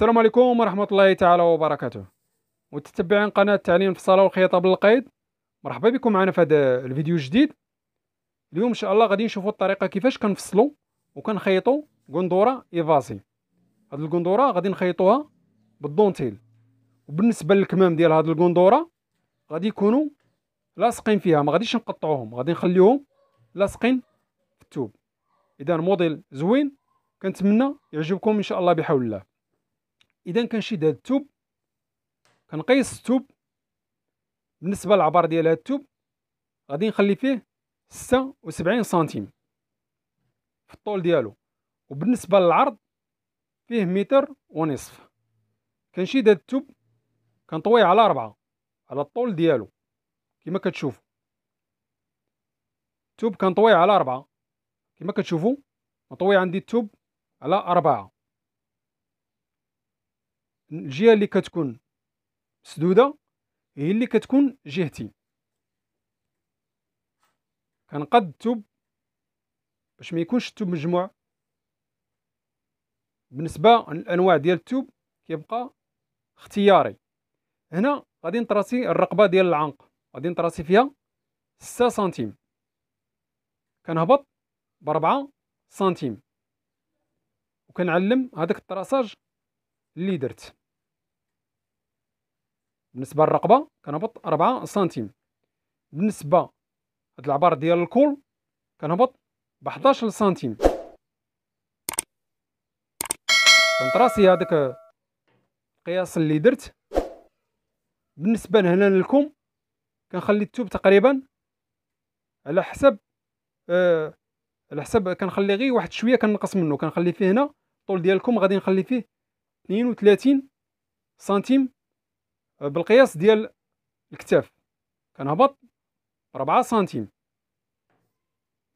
السلام عليكم ورحمة الله تعالى وبركاته متتبعين قناة تعليم الفصالة والخياطة بالقيد مرحبا بكم معنا في هذا الفيديو الجديد اليوم ان شاء الله غادي نشوفوا الطريقة كيفاش كنفصلوا وكنخيطوا قندورة ايفازي هاد القندورة غادي نخيطوها بالدونتيل وبالنسبة للكمام ديال هاد القندورة غادي يكونوا لاصقين فيها ما غاديش نقطعوهم غادي نخليوهم لاصقين في التوب اذا موديل زوين كنتمنى يعجبكم ان شاء الله بحول الله اذا كنشد هذا الثوب كنقيس الثوب بالنسبه للعبر ديال هذا الثوب غادي نخلي فيه 76 سنتيم في الطول ديالو وبالنسبه للعرض فيه متر ونصف كنشد هذا الثوب كنطويه على أربعة على الطول ديالو كما كتشوفوا الثوب كنطويه على أربعة كما كتشوفوا مطوي عندي الثوب على أربعة الجهه اللي كتكون مسدوده هي اللي كتكون جهتي كنقد التوب باش ما يكونش التوب مجموع بالنسبه للانواع ديال التوب كيبقى اختياري هنا غادي نطراسي الرقبه ديال العنق غادي نطراسي فيها 6 سنتيم كنهبط ب 4 سنتيم وكنعلم هذاك الطراساج اللي درت بالنسبه للرقبه كنهبط 4 سنتيم بالنسبه هاد العبار ديال الكول كنهبط ب 11 سنتيم كنت راسي هذاك القياس اللي درت بالنسبه لهنا للكم كنخلي التوب تقريبا على حسب آه على حسب كنخلي غير واحد شويه كنقص منه كنخلي فيه هنا الطول ديالكم غادي نخلي فيه 32 سنتيم بالقياس ديال الكتاف كنهبط 4 سنتيم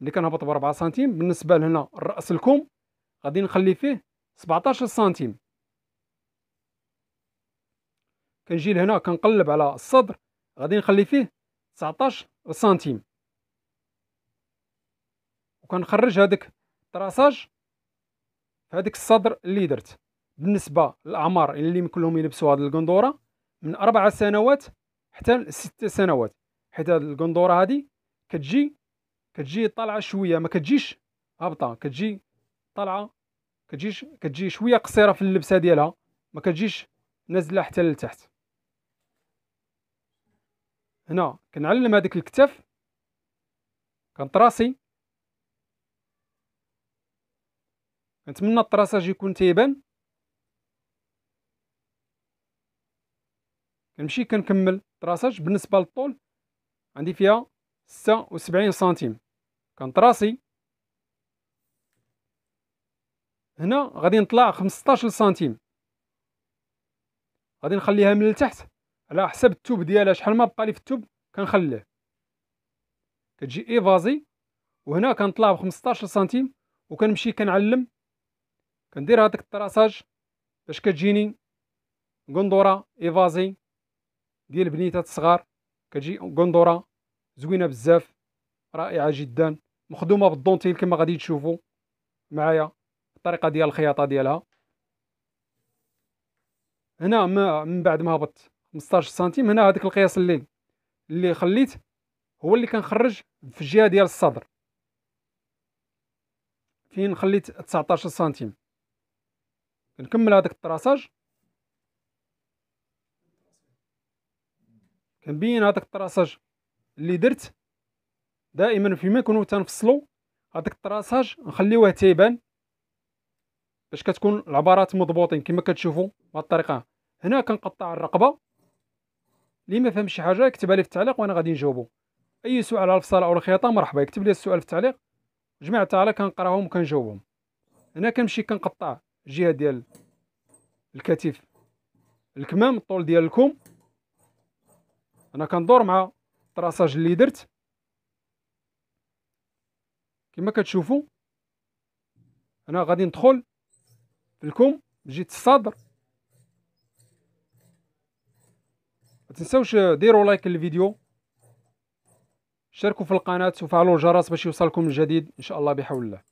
ملي كنهبط ب سنتيم بالنسبه لهنا الراس الكم غادي نخلي فيه 17 سنتيم كنجي لهنا كنقلب على الصدر غادي نخلي فيه 19 سنتيم وكنخرج هذاك الطراساج في هذاك الصدر اللي درت بالنسبه للاعمار يعني اللي يمكن لهم يلبسوا هذه القندوره من اربع سنوات حتى لست سنوات حيت هاد القندوره هادي كتجي كتجي طالعه شويه ما كتجيش هابطه كتجي طالعه كتجيش كتجي شويه قصيره في اللبسه ديالها ما كتجيش نازله حتى لتحت هنا كنعلم هاديك الكتف كنطراسي كنتمنى الطراساج يكون تيبان كنمشي كنكمل طراساج بالنسبه للطول عندي فيها 76 سنتيم كنطراسي هنا غادي نطلع 15 سنتيم غادي نخليها من التحت على حسب التوب ديالها شحال ما بقى لي في التوب كنخليه كتجي ايفازي وهنا كنطلع ب 15 سنتيم وكنمشي كنعلم كندير هذاك الطراساج باش كتجيني قندوره ايفازي ديال بنيتات الصغار كتجي قندوره زوينه بزاف رائعه جدا مخدومه بالدونتيل كما غادي تشوفوا معايا الطريقه ديال الخياطه ديالها هنا ما من بعد ما هبط 15 سنتيم هنا هذاك القياس اللي اللي خليت هو اللي كنخرج في الجهه ديال الصدر فين خليت 19 سنتيم كنكمل هذاك الطراساج كنبين هذاك الطراساج اللي درت دائما فيما كنوا تنفصلو هذاك الطراساج نخليوه تيبان باش كتكون العبارات مضبوطين كما كتشوفوا بهذه الطريقه هنا كنقطع الرقبه اللي ما فهم شي حاجه يكتبها لي في التعليق وانا غادي نجاوبو اي سؤال على الفصاله او الخياطه مرحبا يكتب لي السؤال في التعليق جميع تعالى كنقراهم وكنجاوبهم هنا كنمشي كنقطع الجهه ديال الكتف الكمام الطول ديال الكم انا كندور مع التراساج اللي درت كما كتشوفوا انا غادي ندخل في الكم الصدر ما تنساوش ديروا لايك للفيديو شاركوا في القناه وفعلوا الجرس باش يوصلكم الجديد ان شاء الله بحول الله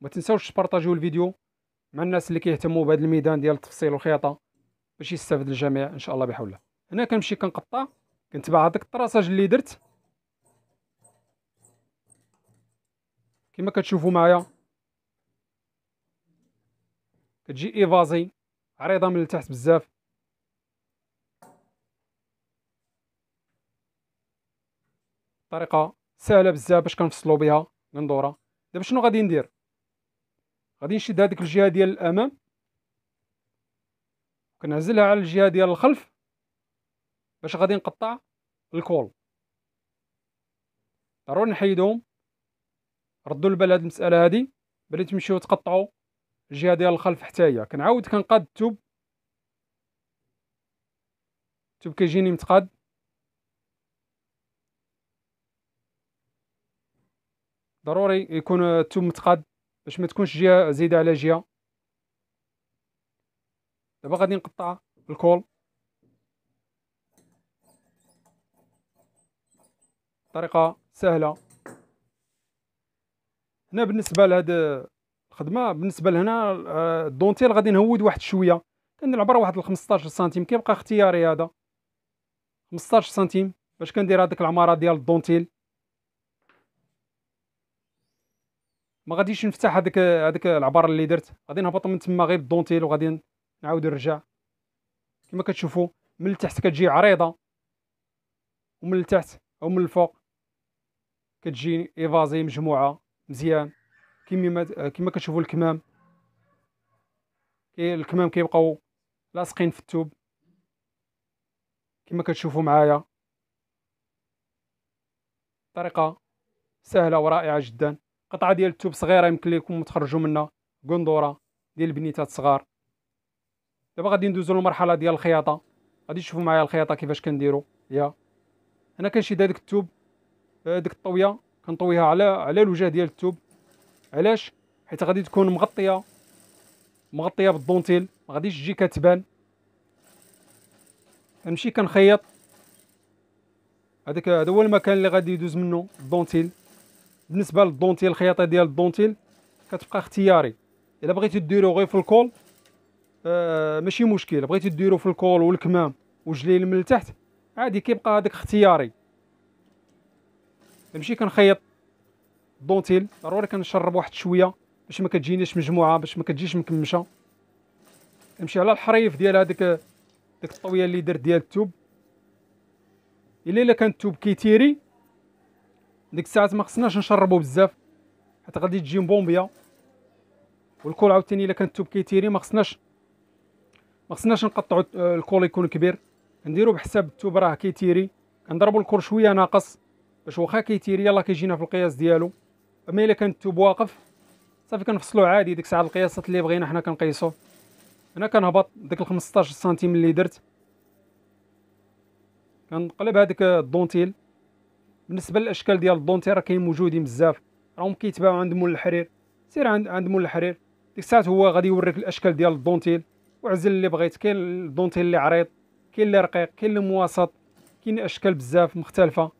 ما تنساوش تبارطاجيو الفيديو مع الناس اللي كيهتموا بهذا الميدان ديال التفصيل والخياطه باش يستافد الجميع ان شاء الله بحول الله هنا كنمشي كنقطع كنتبع هذاك الطراساج اللي درت كما كتشوفوا معايا كتجي ايفازي عريضه من التحت بزاف طريقه سهله بزاف باش كنفصلوا بها الندوره دابا شنو غادي ندير غادي نشد هذيك الجهه ديال الامام كنعزلها على الجهه ديال الخلف باش غادي نقطع الكول ضروري نحيدهم ردوا البال هاد المساله هادي بلي تمشيو تقطعوا الجهه ديال الخلف حتى هي كنعاود كنقاد التوب التوب كيجيني متقاد ضروري يكون التوب متقاد باش ما تكونش جهه زايده على جهه دابا غادي نقطع الكول طريقه سهله هنا بالنسبه لهاد الخدمه بالنسبه لهنا آه، الدونتيل غادي نهود واحد شويه كندير العبره واحد 15 سنتيم كيبقى اختياري هذا 15 سنتيم باش كندير هذيك العماره ديال الدونتيل ما غاديش نفتح هذيك هذيك العباره اللي درت غادي نهبط من تما غير الدونتيل وغادي نعاود نرجع كما كتشوفوا من التحت كتجي عريضه ومن التحت او من الفوق كتجي ايفازي مجموعه مزيان كيما كيما كتشوفوا الكمام الكمام كيبقاو لاصقين في الثوب كيما كتشوفوا معايا طريقه سهله ورائعه جدا قطعه ديال الثوب صغيره يمكن لكم تخرجوا منها قندوره ديال البنيتات صغار دابا غادي ندوزو للمرحله ديال الخياطه غادي تشوفوا معايا الخياطه كيفاش كنديروا يا هنا كنشد هذاك الثوب آه، ديك الطويه كنطويها على على الوجه ديال الثوب علاش حيت غادي تكون مغطيه مغطيه بالدونتيل ما غاديش تجي كتبان نمشي كنخيط هذاك هذا هو المكان اللي غادي يدوز منه الدونتيل بالنسبه للدونتيل الخياطه ديال الدونتيل كتبقى اختياري الا بغيتي ديرو غير في الكول آه ماشي مشكل بغيتي ديرو في الكول والكمام وجليل من التحت عادي كيبقى هذاك اختياري نمشي كنخيط دونتيل ضروري كنشرب واحد شويه باش ما كتجينيش مجموعه باش ما كتجيش مكمشه نمشي على الحريف ديال هذيك ديك الطويه اللي درت ديال الثوب الا الا كان الثوب كيتيري ديك الساعات ما خصناش نشربو بزاف حيت غادي تجي مبومبيه والكول عاوتاني الا كان الثوب كيتيري ما خصناش ما خصناش نقطعو آه، الكول يكون كبير نديرو بحساب الثوب راه كيتيري كنضربو الكور شويه ناقص باش واخا كيتير يلاه كيجينا في القياس ديالو اما الا كان التوب واقف صافي كنفصلو عادي ديك الساعه القياسات اللي بغينا حنا كنقيسو هنا كنهبط ديك ال 15 سنتيم اللي درت كنقلب هذيك الدونتيل بالنسبه للاشكال ديال الدونتيل راه كاين موجودين بزاف راهم كيتباعوا عند مول الحرير سير عند عند مول الحرير ديك الساعات هو غادي يوريك الاشكال ديال الدونتيل وعزل اللي بغيت كاين الدونتيل اللي عريض كاين اللي رقيق كاين اللي مواسط كاين اشكال بزاف مختلفه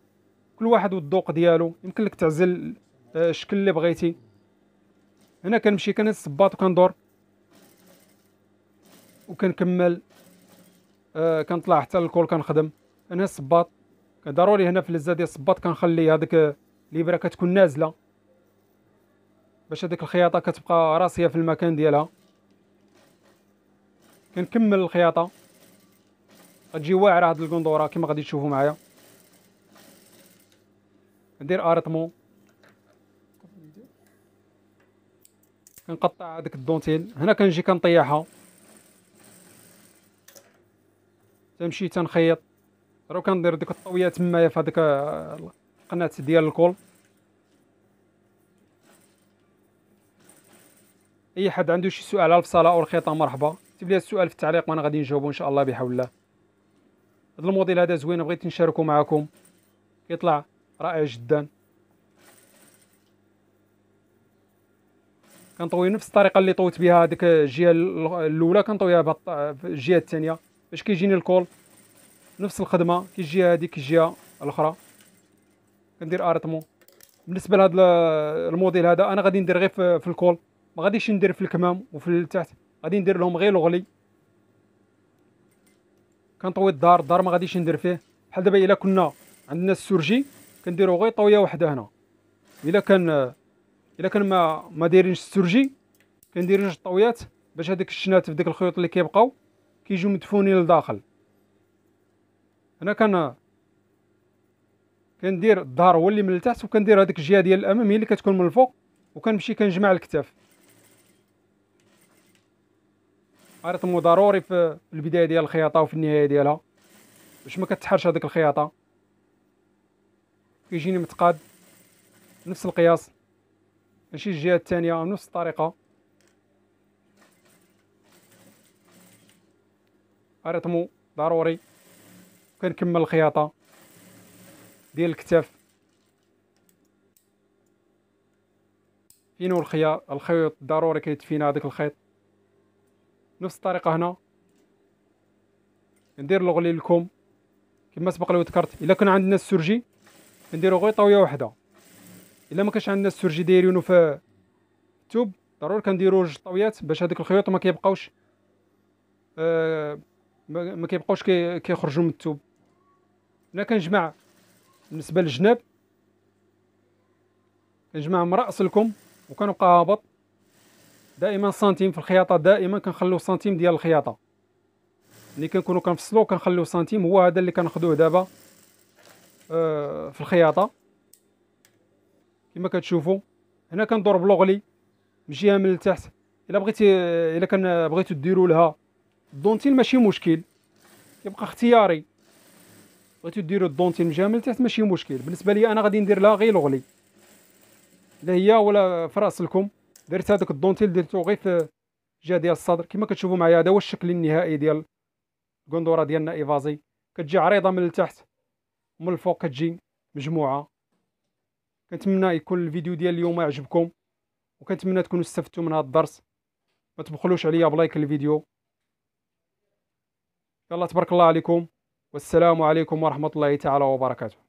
كل واحد والذوق ديالو يمكن لك تعزل آه، الشكل اللي بغيتي هنا كنمشي كنهز الصباط وكندور وكنكمل آه كنطلع حتى للكول كنخدم انا الصباط ضروري هنا في الزاد ديال الصباط كنخلي هذيك الابره كتكون نازله باش هذيك الخياطه كتبقى راسيه في المكان ديالها كنكمل الخياطه غتجي واعره هاد القندوره كما غادي تشوفوا معايا ندير اريتمو كنقطع هذيك الدونتيل هنا كنجي كنطيحها تمشي تنخيط راه كندير ديك الطويه تمايا في هذيك القناه ديال الكول اي حد عنده شي سؤال على الفصاله او الخيطه مرحبا كتب لي السؤال في التعليق وانا غادي نجاوبو ان شاء الله بحول الله هذا الموديل هذا زوين بغيت نشاركو معكم يطلع رائع جدا كنطوي نفس الطريقه اللي طويت بها هذيك الجهه الاولى كنطويها في الجهه الثانيه باش كيجيني الكول نفس الخدمه كيجي هذيك الجهه الاخرى كندير اريتمو بالنسبه لهذا الموديل هذا انا غادي ندير غير في الكول ما غاديش ندير في الكمام وفي التحت غادي ندير لهم غير لوغلي كنطوي الدار الدار ما غاديش ندير فيه بحال دابا الا كنا عندنا السورجي كنديرو غير طويه وحده هنا الا كان الا كان ما ما دايرينش السرجي كندير جوج طويات باش هذيك الشنات في ديك الخيوط اللي كيبقاو كيجيو مدفونين لداخل هنا كان كندير الظهر هو اللي من التحت وكندير هذيك الجهه ديال الامام هي اللي كتكون من الفوق وكنمشي كنجمع الكتاف مو ضروري في البدايه ديال الخياطه وفي النهايه ديالها باش ما كتحرش هذيك الخياطه كيجيني متقاد نفس القياس ماشي الجهه الثانيه نفس الطريقه رتمو ضروري كنكمل الخياطه ديال الكتف فينو الخيا الخيوط ضروري كيتفينا هذاك الخيط نفس الطريقه هنا ندير لوغلي لكم كما سبق لي ذكرت الا كان عندنا السرجي نديرو غير طاويه وحده الا ما كانش عندنا السرجي دايرينو في الثوب ضروري كنديرو جوج طاويات باش هذوك الخيوط ما كيبقاوش آه ما كيبقاوش كيخرجوا من الثوب هنا كنجمع بالنسبه للجناب كنجمع من راس الكم وكنبقى هابط دائما سنتيم في الخياطه دائما كنخليو سنتيم ديال الخياطه ملي كنكونو كنفصلو كنخليو سنتيم هو هذا اللي كناخذوه دابا آه، في الخياطه كما كتشوفوا هنا كندور بلوغلي من جهه من التحت الا بغيتي الا كان بغيتو ديروا لها الدونتيل ماشي مشكل يبقى اختياري بغيتو ديروا الدونتيل من جهه من التحت ماشي مشكل بالنسبه لي انا غادي ندير لها غير لوغلي لا هي ولا في راس لكم درت هذاك الدونتيل درتو غير في الجهه ديال الصدر كما كتشوفوا معايا هذا هو الشكل النهائي ديال القندوره ديالنا ايفازي كتجي عريضه من التحت من الفوق كتجي مجموعه كنتمنى يكون الفيديو ديال اليوم عجبكم وكنتمنى تكونوا استفدتوا من هذا الدرس ما تبخلوش عليا بلايك الفيديو يلا تبارك الله عليكم والسلام عليكم ورحمه الله تعالى وبركاته